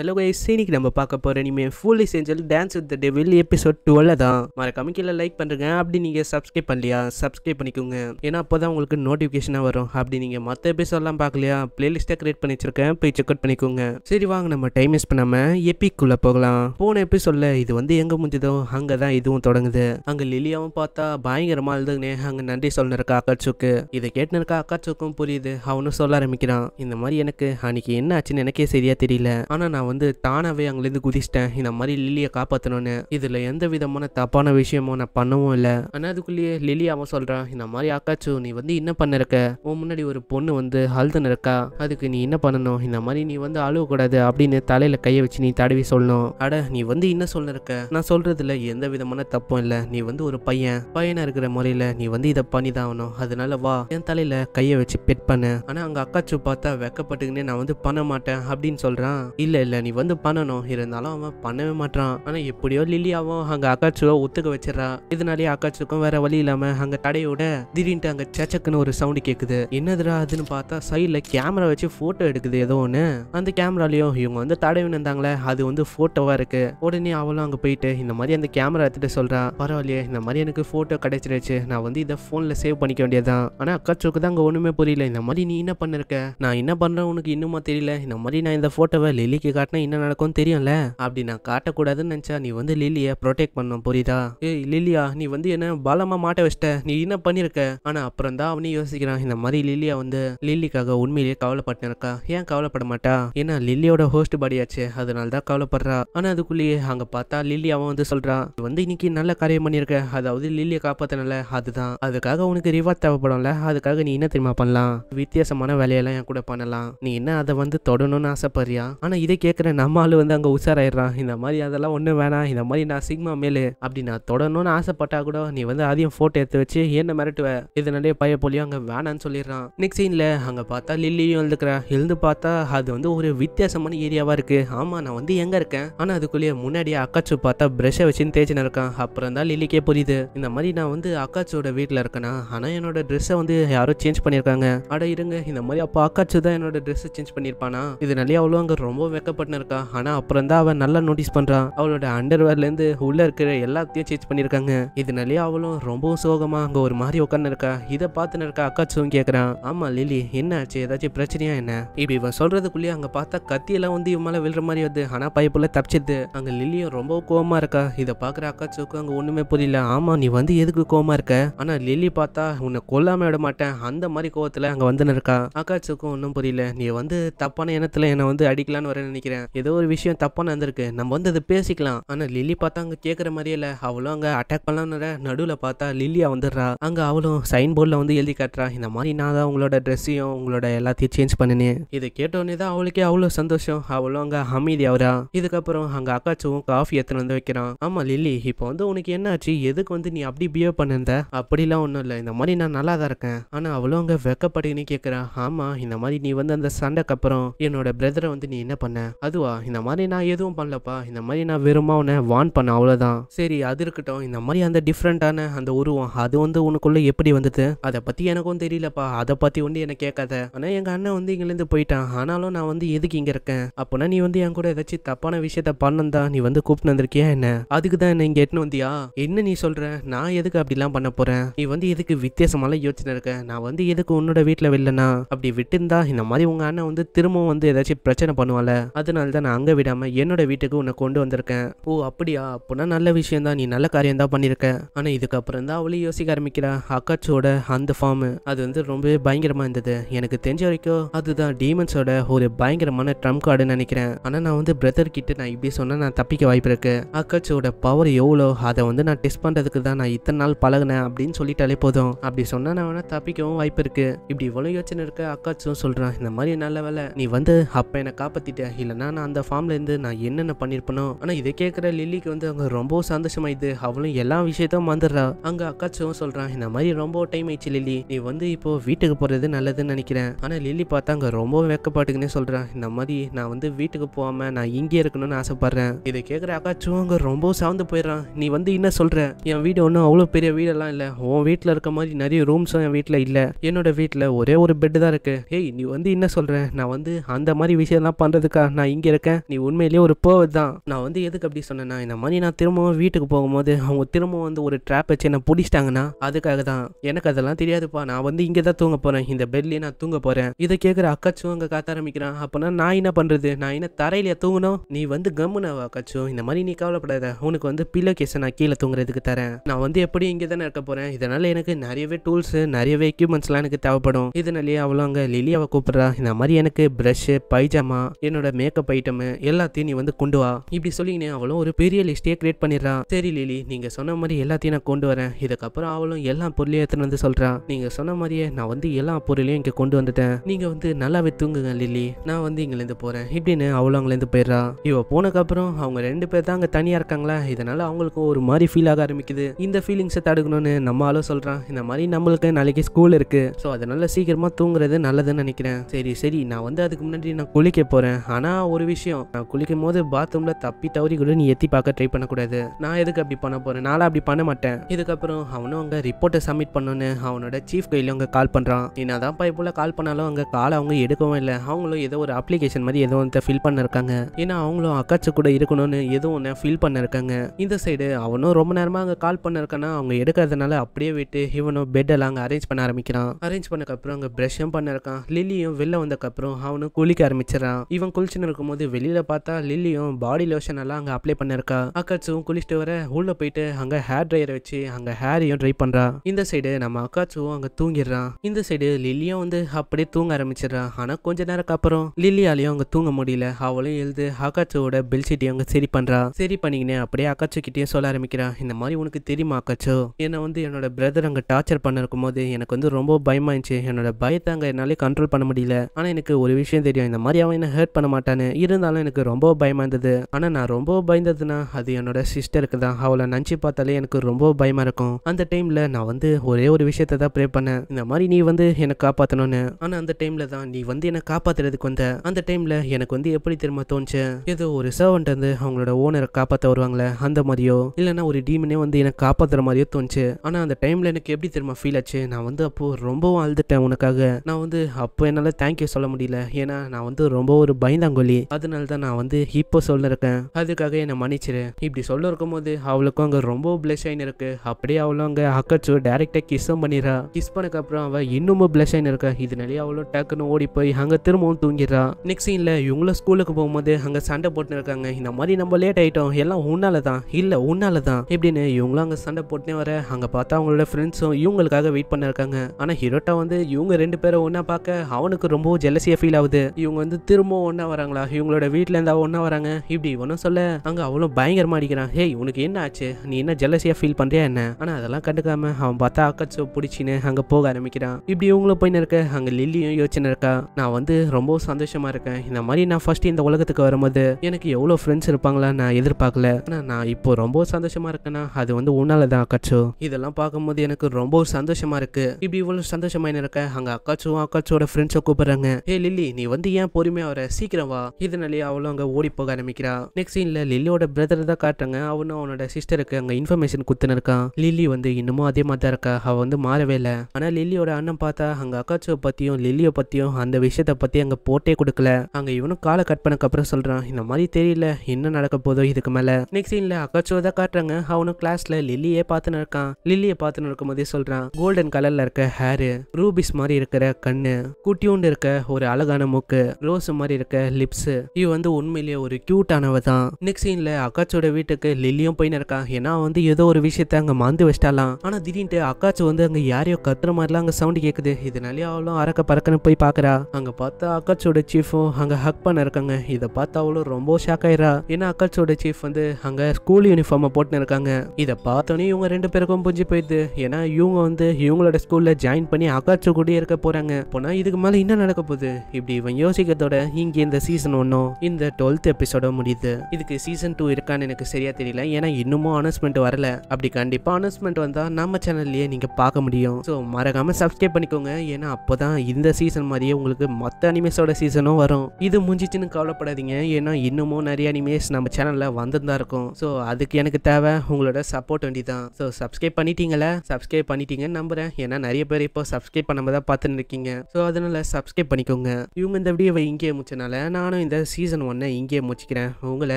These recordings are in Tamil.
ஹலோ கைஸ் இன்னைக்கு நம்ம பார்க்க போகிற இனிமேல் ஃபுல் இசேஞ்சல் dance with the devil episode twelve தான் மறக்காம கீழே லைக் பண்ணுறங்க அப்படி நீங்கள் சப்ஸ்கிரைப் பண்ணலையா சப்ஸ்கிரைப் பண்ணிக்கோங்க ஏன்னா அப்போ தான் உங்களுக்கு நோட்டிஃபிகேஷனாக வரும் அப்படி நீங்கள் மற்ற எபிசோட்லாம் பார்க்கலையா பிளேலிஸ்ட்டாக கிரியேட் பண்ணி வச்சிருக்கேன் போய் செக் அவுட் பண்ணிக்கோங்க சரி வாங்க நம்ம டைம் வேஸ்ட் பண்ணாமல் எப்பிக்குள்ளே போகலாம் போன எபிசோடில் இது வந்து எங்கே முடிஞ்சதோ அங்கே தான் இதுவும் தொடங்குது அங்கே லிலியாவும் பார்த்தா பயங்கரமாக இருந்துங்கனே அங்கே நன்றி சொல்லிருக்க அக்காச்சுக்கு இதை கேட்டுனருக்க அக்காச்சுக்கும் புரியுது அவனும் சொல்ல ஆரம்பிக்கிறான் இந்த மாதிரி எனக்கு அன்னைக்கு என்ன ஆச்சுன்னு எனக்கே சரியாக தெரியல ஆனால் நான் நான் வந்து தானாகவே அங்கேருந்து குதிச்சிட்டேன் இந்த மாதிரி லில்லியை காப்பாற்றணும்னு இதில் எந்த விதமான தப்பான விஷயமும் நான் பண்ணவும் இல்லை ஆனால் அதுக்குள்ளேயே லில்லி அவன் சொல்கிறான் இந்த மாதிரி ஆக்காச்சு நீ வந்து என்ன பண்ணிருக்க உன் முன்னாடி ஒரு பொண்ணு வந்து அழுதுன்னு இருக்கா அதுக்கு நீ என்ன பண்ணணும் இந்த மாதிரி நீ வந்து அழுவக்கூடாது அப்படின்னு தலையில் கையை வச்சு நீ தடவி சொல்லணும் அட நீ வந்து என்ன சொல்லிருக்க நான் சொல்கிறதுல எந்த விதமான தப்பும் இல்லை நீ வந்து ஒரு பையன் பையனாக இருக்கிற முறையில் நீ வந்து இதை பண்ணி தான் ஆகணும் அதனால வா என் தலையில் கையை வச்சு பெட் பண்ண ஆனால் அங்கே அக்காச்சு பார்த்தா வெக்கப்பட்டுக்கினே நான் வந்து பண்ண மாட்டேன் அப்படின்னு சொல்கிறான் இல்லை இல்லை இல்லை நீ வந்து பண்ணணும் இருந்தாலும் அவன் பண்ணவே மாட்டான் ஆனால் எப்படியோ லில்லியாவும் அங்கே அக்காட்சுவை ஒத்துக்க வச்சிடறான் இதனாலேயே அக்காச்சுக்கும் வேற வழி இல்லாமல் அங்கே தடையோட திடீர்னுட்டு அங்கே சச்சக்குன்னு ஒரு சவுண்டு கேட்குது என்னதுடா அதுன்னு பார்த்தா சைடில் கேமரா வச்சு ஃபோட்டோ எடுக்குது ஏதோ ஒன்று அந்த கேமராலையும் இவங்க வந்து தடவின்னு இருந்தாங்களே அது வந்து ஃபோட்டோவாக இருக்குது உடனே அவளும் அங்கே போயிட்டு இந்த மாதிரி அந்த கேமரா எடுத்துட்டு சொல்கிறா பரவாயில்லையே இந்த மாதிரி எனக்கு ஃபோட்டோ கிடைச்சிருச்சு நான் வந்து இதை ஃபோனில் சேவ் பண்ணிக்க வேண்டியதான் ஆனால் அக்காச்சுக்கு தான் அங்கே ஒன்றுமே புரியல இந்த மாதிரி நீ என்ன பண்ணிருக்க நான் என்ன பண்ணுறேன் உனக்கு இன்னுமா தெரியல இந்த மாதிரி நான் இந்த ஃபோட்டோவை லிலிக்கு காட்டினா என்ன நடக்கும்னு தெரியும்ல அப்படி நான் காட்டக்கூடாதுன்னு நினைச்சா நீ வந்து லில்லிய ப்ரொடெக்ட் பண்ணும் புரியுதா ஏய் லில்லியா நீ வந்து என்ன பலமாக மாட்ட வச்சிட்ட நீ என்ன பண்ணிருக்க ஆனா அப்புறம் தான் அவனே யோசிக்கிறான் இந்த மாதிரி லில்லியா வந்து லில்லிக்காக உண்மையிலேயே கவலைப்பட்டு ஏன் கவலைப்பட மாட்டா ஏன்னா லில்லியோட ஹோஸ்ட் பாடியாச்சு அதனால தான் கவலைப்படுறா ஆனா அதுக்குள்ளேயே அங்க பார்த்தா லில்லி அவன் வந்து சொல்கிறான் வந்து இன்னைக்கு நல்ல காரியம் பண்ணியிருக்க அதாவது லில்லியை காப்பாற்றனல அதுதான் அதுக்காக உனக்கு ரிவார்ட் தேவைப்படும்ல அதுக்காக நீ என்ன தெரியுமா பண்ணலாம் வித்தியாசமான வேலையெல்லாம் என் கூட பண்ணலாம் நீ என்ன அதை வந்து தொடணும்னு ஆசைப்படுறியா ஆனா இதை கேட்க கேட்குற நம்ம ஆள் வந்து அங்கே உஷாராயிடுறான் இந்த மாதிரி அதெல்லாம் ஒன்றும் வேணாம் இந்த மாதிரி நான் சிக்மா மேலு அப்படி நான் தொடணும்னு ஆசைப்பட்டா கூட நீ வந்து அதையும் ஃபோட்டோ எடுத்து வச்சு என்ன மிரட்டுவ இது நிறைய பைய போலியும் அங்கே வேணான்னு சொல்லிடுறான் நெக்ஸ்ட் சீனில் அங்கே பார்த்தா லில்லியும் எழுதுக்கிறா எழுந்து பார்த்தா அது வந்து ஒரு வித்தியாசமான ஏரியாவாக இருக்குது ஆமாம் நான் வந்து எங்கே இருக்கேன் ஆனால் அதுக்குள்ளேயே முன்னாடியே அக்காச்சு பார்த்தா ப்ரெஷ்ஷை வச்சுன்னு தேய்ச்சின இருக்கான் அப்புறம் தான் லில்லிக்கே புரியுது இந்த மாதிரி நான் வந்து அக்காச்சோட வீட்டில் இருக்கேனா ஆனால் என்னோட ட்ரெஸ்ஸை வந்து யாரோ சேஞ்ச் பண்ணியிருக்காங்க அட இருங்க இந்த மாதிரி அப்போ அக்காச்சு தான் என்னோட ட்ரெஸ்ஸை சேஞ்ச் பண்ணியிருப்பானா இதனாலே அவ்வளோ அங்கே ரொம்ப மேக்கப் இருக்கா ஆனால் அப்புறம் தான் அவன் நல்லா நோட்டீஸ் பண்றான் அவளோட அண்டர்வேர்லேருந்து உள்ளே இருக்கிற எல்லாத்தையும் சேஞ்ச் பண்ணியிருக்காங்க இதனாலேயே அவளும் ரொம்பவும் சோகமாக அங்கே ஒரு மாதிரி இருக்கா இதை பார்த்துன்னு இருக்கா அக்கா கேக்குறான் ஆமா லிலி என்ன ஆச்சு ஏதாச்சும் பிரச்சனையா என்ன இப்படி இவன் சொல்கிறதுக்குள்ளேயே அங்கே பார்த்தா கத்தியெல்லாம் வந்து இவன் மேலே விழுற மாதிரி வந்து ஆனால் பைப்புல தப்பிச்சிது அங்கே லில்லியும் ரொம்ப கோவமாக இருக்கா இதை பார்க்குற அக்கா அங்க அங்கே ஒன்றுமே புரியல ஆமாம் நீ வந்து எதுக்கு கோவமாக இருக்க ஆனால் லில்லி பார்த்தா உன்னை கொல்லாம விட மாட்டேன் அந்த மாதிரி கோவத்தில் அங்கே வந்து இருக்கா அக்கா ஒன்னும் ஒன்றும் புரியல நீ வந்து தப்பான எண்ணத்தில் என்னை வந்து அடிக்கலான்னு வர நினைக்கிறேன் நினைக்கிறேன் ஏதோ ஒரு விஷயம் தப்பாக நடந்திருக்கு நம்ம வந்து அதை பேசிக்கலாம் ஆனால் லில்லி பார்த்தா அங்கே கேக்குற மாதிரியே இல்லை அவளும் அங்கே அட்டாக் பண்ணலான்னு நடுவில் பார்த்தா லில்லியா வந்துடுறா அங்கே அவளும் சைன் போர்டில் வந்து எழுதி காட்டுறா இந்த மாதிரி நான் தான் உங்களோட ட்ரெஸ்ஸையும் உங்களோட எல்லாத்தையும் சேஞ்ச் பண்ணினேன் இதை கேட்டோடனே தான் அவளுக்கே அவ்வளோ சந்தோஷம் அவளும் அங்கே அமைதி அவரா இதுக்கப்புறம் அங்கே அக்காச்சும் காஃபி எத்தனை வந்து வைக்கிறான் ஆமா லில்லி இப்போ வந்து உனக்கு என்ன ஆச்சு எதுக்கு வந்து நீ அப்படி பிஹேவ் பண்ணிருந்த அப்படிலாம் ஒன்றும் இல்லை இந்த மாதிரி நான் நல்லா தான் இருக்கேன் ஆனால் அவளும் அங்கே வெக்கப்படுகின்னு கேட்குறா ஆமாம் இந்த மாதிரி நீ வந்து அந்த சண்டைக்கு அப்புறம் என்னோட பிரதரை வந்து நீ என்ன பண்ண அதுவா இந்த மாதிரி நான் எதுவும் பண்ணலப்பா இந்த மாதிரி நான் வெறுமா உன்னை வான் பண்ண அவ்வளோதான் சரி அது இருக்கட்டும் இந்த மாதிரி அந்த டிஃப்ரெண்ட்டான அந்த உருவம் அது வந்து உனக்குள்ளே எப்படி வந்தது அதை பற்றி எனக்கும் தெரியலப்பா அதை பற்றி ஒன்று எனக்கு கேட்காத ஆனால் எங்கள் அண்ணன் வந்து இங்கேருந்து போயிட்டான் ஆனாலும் நான் வந்து எதுக்கு இங்கே இருக்கேன் அப்போனா நீ வந்து என் கூட ஏதாச்சும் தப்பான விஷயத்த பண்ணந்தான் நீ வந்து கூப்பிட்டு வந்திருக்கியா என்ன அதுக்கு தான் என்ன இங்கே எட்டுன்னு வந்தியா என்ன நீ சொல்கிற நான் எதுக்கு அப்படிலாம் பண்ண போகிறேன் நீ வந்து எதுக்கு வித்தியாசமாலாம் யோசிச்சு இருக்க நான் வந்து எதுக்கு உன்னோட வீட்டில் வெளிலனா அப்படி விட்டுருந்தா இந்த மாதிரி உங்கள் அண்ணன் வந்து திரும்பவும் வந்து ஏதாச்சும் பிரச்சனை பண்ணுவால அது அதனால தான் நான் அங்கே விடாமல் என்னோட வீட்டுக்கு உன்னை கொண்டு வந்திருக்கேன் ஓ அப்படியா அப்படின்னா நல்ல விஷயம் தான் நீ நல்ல காரியம் தான் பண்ணிருக்க ஆனால் இதுக்கப்புறம் தான் அவளையும் யோசிக்க ஆரம்பிக்கிறா அக்காச்சோட அந்த ஃபார்ம் அது வந்து ரொம்பவே பயங்கரமாக இருந்தது எனக்கு தெரிஞ்ச வரைக்கும் அதுதான் டீமன்ஸோட ஒரு பயங்கரமான ட்ரம் கார்டுன்னு நினைக்கிறேன் ஆனால் நான் வந்து பிரதர் கிட்ட நான் இப்படி சொன்னா நான் தப்பிக்க வாய்ப்பு இருக்கு அக்காச்சோட பவர் எவ்வளோ அதை வந்து நான் டெஸ்ட் பண்ணுறதுக்கு தான் நான் இத்தனை நாள் பழகினேன் அப்படின்னு சொல்லிட்டாலே போதும் அப்படி சொன்னா நான் வேணால் தப்பிக்கவும் வாய்ப்பு இருக்கு இப்படி இவ்வளோ யோசனை இருக்க அக்காச்சும் சொல்கிறான் இந்த மாதிரி நல்ல வேலை நீ வந்து அப்போ என்னை காப்பாத்திட்ட இல்ல நான் அந்த ஃபார்ம்லேருந்து நான் என்னென்ன பண்ணியிருப்பேனோ ஆனால் இதை கேட்குற லில்லிக்கு வந்து அவங்க ரொம்ப சந்தோஷமாயிடுது அவளும் எல்லா விஷயத்தையும் மறந்துடுறா அங்கே அக்காச்சும் சொல்கிறான் இந்த மாதிரி ரொம்ப டைம் ஆயிடுச்சு லில்லி நீ வந்து இப்போ வீட்டுக்கு போகிறது நல்லதுன்னு நினைக்கிறேன் ஆனால் லில்லி பார்த்தா அங்கே ரொம்ப வெக்கப்பாட்டுக்குன்னே சொல்கிறான் இந்த மாதிரி நான் வந்து வீட்டுக்கு போகாமல் நான் இங்கே இருக்கணும்னு ஆசைப்பட்றேன் இதை கேட்குற அக்காச்சும் அங்கே ரொம்ப சார்ந்து போயிடுறான் நீ வந்து என்ன சொல்கிற என் வீடு ஒன்றும் அவ்வளோ பெரிய வீடெல்லாம் இல்லை உன் வீட்டில் இருக்க மாதிரி நிறைய ரூம்ஸும் என் வீட்டில் இல்லை என்னோட வீட்டில் ஒரே ஒரு பெட்டு தான் இருக்குது ஏய் நீ வந்து என்ன சொல்கிற நான் வந்து அந்த மாதிரி விஷயம்லாம் பண்ணுறதுக்கா நான் நான் இங்கே இருக்கேன் நீ உண்மையிலேயே ஒரு போவது தான் நான் வந்து எதுக்கு அப்படி சொன்னேன்னா இந்த மாதிரி நான் திரும்பவும் வீட்டுக்கு போகும்போது அவங்க திரும்பவும் வந்து ஒரு ட்ராப் வச்சு என்ன பிடிச்சிட்டாங்கன்னா அதுக்காக தான் எனக்கு அதெல்லாம் தெரியாதுப்பா நான் வந்து இங்கே தான் தூங்க போகிறேன் இந்த பெட்லேயே நான் தூங்க போகிறேன் இதை கேட்குற அக்காச்சும் அங்கே காத்த ஆரம்பிக்கிறான் அப்போனா நான் என்ன பண்ணுறது நான் என்ன தரையிலையா தூங்கணும் நீ வந்து கம்முனவா அக்காச்சும் இந்த மாதிரி நீ கவலைப்படாத உனக்கு வந்து பில்ல கேஸை நான் கீழே தூங்குறதுக்கு தரேன் நான் வந்து எப்படி இங்கே தானே இருக்க போகிறேன் இதனால் எனக்கு நிறையவே டூல்ஸ் நிறையவே எக்யூப்மெண்ட்ஸ்லாம் எனக்கு தேவைப்படும் இதனாலேயே அவ்வளோ அங்கே லிலியாவை கூப்பிட்றா இந்த மாதிரி எனக்கு ப்ரஷ்ஷு பைஜாமா என்னோட மேக் மேக்கப் ஐட்டம் எல்லாத்தையும் நீ வந்து கொண்டு வா இப்படி சொல்லிங்கனே அவளும் ஒரு பெரிய லிஸ்ட்டே கிரியேட் பண்ணிடுறான் சரி லிலி நீங்கள் சொன்ன மாதிரி எல்லாத்தையும் நான் கொண்டு வரேன் இதுக்கப்புறம் அவளும் எல்லா பொருளையும் எடுத்துன்னு வந்து சொல்கிறான் நீங்கள் சொன்ன மாதிரியே நான் வந்து எல்லா பொருளையும் இங்கே கொண்டு வந்துட்டேன் நீங்கள் வந்து நல்லாவே தூங்குங்க லிலி நான் வந்து இங்கேருந்து போகிறேன் இப்படின்னு அவளும் அங்கேருந்து போயிடுறா இவ போனதுக்கப்புறம் அவங்க ரெண்டு பேர் தான் அங்கே தனியாக இருக்காங்களா இதனால் அவங்களுக்கு ஒரு மாதிரி ஃபீல் ஆக ஆரம்பிக்குது இந்த ஃபீலிங்ஸை தடுக்கணும்னு நம்ம ஆளும் சொல்கிறான் இந்த மாதிரி நம்மளுக்கு நாளைக்கு ஸ்கூல் இருக்கு ஸோ அதனால் சீக்கிரமாக தூங்குறது நல்லதுன்னு நினைக்கிறேன் சரி சரி நான் வந்து அதுக்கு முன்னாடி நான் குளிக்க போகிறேன் ஆனால் ஆனால் ஒரு விஷயம் நான் குளிக்கும் போது பாத்ரூமில் தப்பி தவறி கூட நீ எத்தி பார்க்க ட்ரை பண்ணக்கூடாது நான் எதுக்கு அப்படி பண்ண போகிறேன் நானும் அப்படி பண்ண மாட்டேன் இதுக்கப்புறம் அவனும் அங்கே ரிப்போர்ட்டை சப்மிட் பண்ணணும்னு அவனோட சீஃப் கையில் அவங்க கால் பண்ணுறான் என்ன தான் பைப்பில் கால் பண்ணாலும் அங்கே கால் அவங்க எடுக்கவும் இல்லை அவங்களும் ஏதோ ஒரு அப்ளிகேஷன் மாதிரி ஏதோ ஒன்று ஃபில் பண்ணிருக்காங்க ஏன்னா அவங்களும் அக்காச்சு கூட இருக்கணும்னு எதுவும் ஒன்று ஃபில் பண்ணிருக்காங்க இந்த சைடு அவனும் ரொம்ப நேரமாக அங்கே கால் பண்ண அவங்க எடுக்கிறதுனால அப்படியே விட்டு இவனும் பெட்டெல்லாம் அங்கே அரேஞ்ச் பண்ண ஆரம்பிக்கிறான் அரேஞ்ச் பண்ணக்கப்புறம் அங்கே ப்ரஷ்ஷும் பண்ணிருக்கான் லில்லியும் வெளில வந்தக்கப்புறம் அவனும் குளிக்க ஆரம்பிச்சிடறான் இவன் குளிச்சுன்னு இருக்கும் இருக்கும்போது வெளியில் பார்த்தா லில்லியும் பாடி லோஷன் எல்லாம் அங்கே அப்ளை பண்ணிருக்கா அக்காச்சும் குளிச்சுட்டு வர உள்ளே போயிட்டு அங்கே ஹேர் ட்ரையர் வச்சு அங்கே ஹேரையும் ட்ரை பண்ணுறா இந்த சைடு நம்ம அக்காட்சுவும் அங்கே தூங்கிடுறான் இந்த சைடு லில்லியும் வந்து அப்படியே தூங்க ஆரம்பிச்சிடுறான் ஆனால் கொஞ்ச நேரம் அப்புறம் லில்லியாலையும் அங்கே தூங்க முடியல அவளும் எழுது அக்காச்சுவோட பெட்ஷீட்டையும் அங்கே சரி பண்ணுறா சரி பண்ணிக்கினே அப்படியே அக்காச்சு கிட்டேயும் சொல்ல ஆரம்பிக்கிறான் இந்த மாதிரி உனக்கு தெரியுமா அக்காச்சு என்னை வந்து என்னோட பிரதர் அங்கே டார்ச்சர் பண்ண போது எனக்கு வந்து ரொம்ப பயமா என்னோட பயத்தை அங்கே என்னாலே கண்ட்ரோல் பண்ண முடியல ஆனால் எனக்கு ஒரு விஷயம் தெரியும் இந்த மாதிரி அவன் என்ன ஹர்ட் பண்ண மாட்டான் வேண்டான்னு இருந்தாலும் எனக்கு ரொம்ப பயமாக இருந்தது ஆனால் நான் ரொம்ப பயந்ததுன்னா அது என்னோட சிஸ்டருக்கு தான் அவளை நினச்சி பார்த்தாலே எனக்கு ரொம்ப பயமாக இருக்கும் அந்த டைமில் நான் வந்து ஒரே ஒரு விஷயத்த தான் ப்ரே பண்ணேன் இந்த மாதிரி நீ வந்து என்னை காப்பாற்றணும்னு ஆனால் அந்த டைமில் தான் நீ வந்து என்னை காப்பாத்துறதுக்கு வந்த அந்த டைமில் எனக்கு வந்து எப்படி திரும்ப தோணுச்சு ஏதோ ஒரு சர்வன்ட் வந்து அவங்களோட ஓனரை காப்பாற்ற வருவாங்களே அந்த மாதிரியோ இல்லைன்னா ஒரு டீமனே வந்து என்னை காப்பாத்துற மாதிரியோ தோணுச்சு ஆனால் அந்த டைமில் எனக்கு எப்படி திரும்ப ஃபீல் ஆச்சு நான் வந்து அப்போது ரொம்பவும் அழுதுட்டேன் உனக்காக நான் வந்து அப்போ என்னால் தேங்க்யூ சொல்ல முடியல ஏன்னா நான் வந்து ரொம்ப ஒரு பயந்தாங்க சொல்லி அதனால தான் நான் வந்து இப்போ சொல்லிருக்கேன் அதுக்காக என்னை மன்னிச்சிரு இப்படி சொல்ல இருக்கும் போது அவளுக்கும் அங்கே ரொம்ப பிளஷ் ஆயின் இருக்கு அப்படியே அவளும் அங்கே அக்கச்சு டேரெக்டாக கிஸ்ஸும் பண்ணிடுறா கிஸ் பண்ணக்கு அப்புறம் அவள் இன்னமும் பிளஷ் ஆயின் இருக்கா இதனாலே அவளும் டக்குன்னு ஓடி போய் அங்கே திரும்பவும் தூங்கிடுறா நெக்ஸ்ட் சீனில் இவங்களும் ஸ்கூலுக்கு போகும்போது அங்கே சண்டை போட்டுன்னு இருக்காங்க இந்த மாதிரி நம்ம லேட் ஆயிட்டோம் எல்லாம் உன்னால தான் இல்லை உன்னால தான் இப்படின்னு இவங்களும் அங்கே சண்டை போட்டுனே வர அங்கே பார்த்தா அவங்களோட ஃப்ரெண்ட்ஸும் இவங்களுக்காக வெயிட் பண்ணிருக்காங்க ஆனால் ஹீரோட்டா வந்து இவங்க ரெண்டு பேரும் ஒன்றா பார்க்க அவனுக்கு ரொம்ப ஜெலசியா ஃபீல் ஆகுது இவங்க வந்து திரும்பவும் ஒன்றா வராங்களா வராங்களா இவங்களோட வீட்டில் இருந்தால் ஒன்றா வராங்க இப்படி ஒன்றும் சொல்ல அங்கே அவ்வளோ பயங்கரமாக அடிக்கிறான் ஹேய் உனக்கு என்ன ஆச்சு நீ என்ன ஜெலசியாக ஃபீல் பண்ணுறியா என்ன ஆனால் அதெல்லாம் கண்டுக்காம அவன் பார்த்தா அக்கச்சோ பிடிச்சின்னு அங்கே போக ஆரம்பிக்கிறான் இப்படி இவங்களும் போயின்னு இருக்க அங்கே லில்லியும் யோசனை இருக்கா நான் வந்து ரொம்ப சந்தோஷமாக இருக்கேன் இந்த மாதிரி நான் ஃபர்ஸ்ட் இந்த உலகத்துக்கு வரும்போது எனக்கு எவ்வளோ ஃப்ரெண்ட்ஸ் இருப்பாங்களா நான் எதிர்பார்க்கல ஆனால் நான் இப்போ ரொம்ப சந்தோஷமாக இருக்கேன்னா அது வந்து உன்னால தான் அக்காச்சோ இதெல்லாம் பார்க்கும்போது எனக்கு ரொம்ப சந்தோஷமாக இருக்குது இப்படி இவ்வளோ சந்தோஷமாக இருக்க அங்கே அக்காச்சும் அக்காச்சோட ஃப்ரெண்ட்ஸை கூப்பிட்றாங்க ஏ லில்லி நீ வந்து ஏன் பொறுமையாக வர சீக்கிரம் வா இதனாலேயே அவளும் அங்கே ஓடி போக ஆரம்பிக்கிறா நெக்ஸ்ட் சீன்ல லில்லியோட பிரதர் தான் காட்டுறாங்க அவனும் அவனோட சிஸ்டருக்கு அங்க இன்ஃபர்மேஷன் குத்துன்னு இருக்கான் லில்லி வந்து இன்னமும் அதே மாதிரி தான் இருக்கா அவள் வந்து மாறவே இல்லை ஆனா லில்லியோட அண்ணன் பார்த்தா அங்க அக்காச்சுவை பத்தியும் லில்லியை பத்தியும் அந்த விஷயத்த பத்தி அங்க போட்டே கொடுக்கல அங்க இவனும் காலை கட் அப்புறம் சொல்றான் இந்த மாதிரி தெரியல என்ன நடக்க போதோ இதுக்கு மேல நெக்ஸ்ட் சீனில் அக்காச்சுவை தான் காட்டுறாங்க அவனும் கிளாஸ்ல லில்லியே பார்த்துன்னு இருக்கான் லில்லியை பார்த்துன்னு இருக்கும் போதே சொல்றான் கோல்டன் கலர்ல இருக்க ஹேரு ரூபிஸ் மாதிரி இருக்கிற கண்ணு குட்டியூண்டு இருக்க ஒரு அழகான மூக்கு ரோஸ் மாதிரி இருக்க லிப்ஸ் கிளிப்ஸ் இவ வந்து உண்மையிலேயே ஒரு கியூட்டானவ தான் நெக்ஸ்ட் சீன்ல அக்காச்சோட வீட்டுக்கு லில்லியும் போயின்னு இருக்கான் ஏன்னா வந்து ஏதோ ஒரு விஷயத்த அங்க மாந்து வச்சிட்டாலாம் ஆனா திடீர்னு அக்காச்சு வந்து அங்க யாரையோ கத்துற மாதிரிலாம் அங்க சவுண்ட் கேக்குது இதனாலே அவளும் அறக்க பறக்கன்னு போய் பாக்குறா அங்க பார்த்தா அக்காச்சோட சீஃபும் அங்க ஹக் பண்ண இருக்காங்க இதை பார்த்தா அவளும் ரொம்ப ஷாக் ஆயிரா ஏன்னா அக்காச்சோட சீஃப் வந்து அங்க ஸ்கூல் யூனிஃபார்மை போட்டுன்னு இருக்காங்க இதை பார்த்தோன்னே இவங்க ரெண்டு பேருக்கும் புரிஞ்சு போயிடுது ஏன்னா இவங்க வந்து இவங்களோட ஸ்கூல்ல ஜாயின் பண்ணி அக்காச்சு கூட இருக்க போறாங்க போனா இதுக்கு மேல என்ன நடக்க போகுது இப்படி இவன் யோசிக்கிறதோட இங்க இந்த சீசன் சீசன் ஒன்றும் இந்த டுவெல்த் எபிசோட முடியுது இதுக்கு சீசன் டூ இருக்கான்னு எனக்கு சரியா தெரியல ஏன்னா இன்னமும் அனௌன்ஸ்மெண்ட் வரல அப்படி கண்டிப்பா அனௌன்ஸ்மெண்ட் வந்தால் நம்ம சேனல்லயே நீங்க பார்க்க முடியும் ஸோ மறக்காம சப்ஸ்கிரைப் பண்ணிக்கோங்க ஏன்னா அப்போதான் இந்த சீசன் மாதிரியே உங்களுக்கு மொத்த அனிமேஸோட சீசனும் வரும் இது முடிஞ்சிச்சுன்னு கவலைப்படாதீங்க ஏன்னா இன்னமும் நிறைய அனிமேஸ் நம்ம சேனலில் வந்திருந்தா இருக்கும் ஸோ அதுக்கு எனக்கு தேவை உங்களோட சப்போர்ட் வேண்டிதான் தான் ஸோ சப்ஸ்கிரைப் பண்ணிட்டீங்களா சப்ஸ்கிரைப் பண்ணிட்டீங்கன்னு நம்புகிறேன் ஏன்னா நிறைய பேர் இப்போ சப்ஸ்கிரைப் பண்ணாம தான் பார்த்துன்னு இருக்கீங்க ஸோ அதனால சப்ஸ்கிரைப் பண்ணிக்கோங்க இவங்க இந்த வீடியோவை இங்கே முடிச்சனால நான் நானும் இந்த சீசன் ஒன்னை இங்கே முடிச்சுக்கிறேன் உங்களை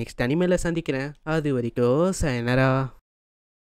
நெக்ஸ்ட் அனிமேல சந்திக்கிறேன் அது வரைக்கும் சயனரா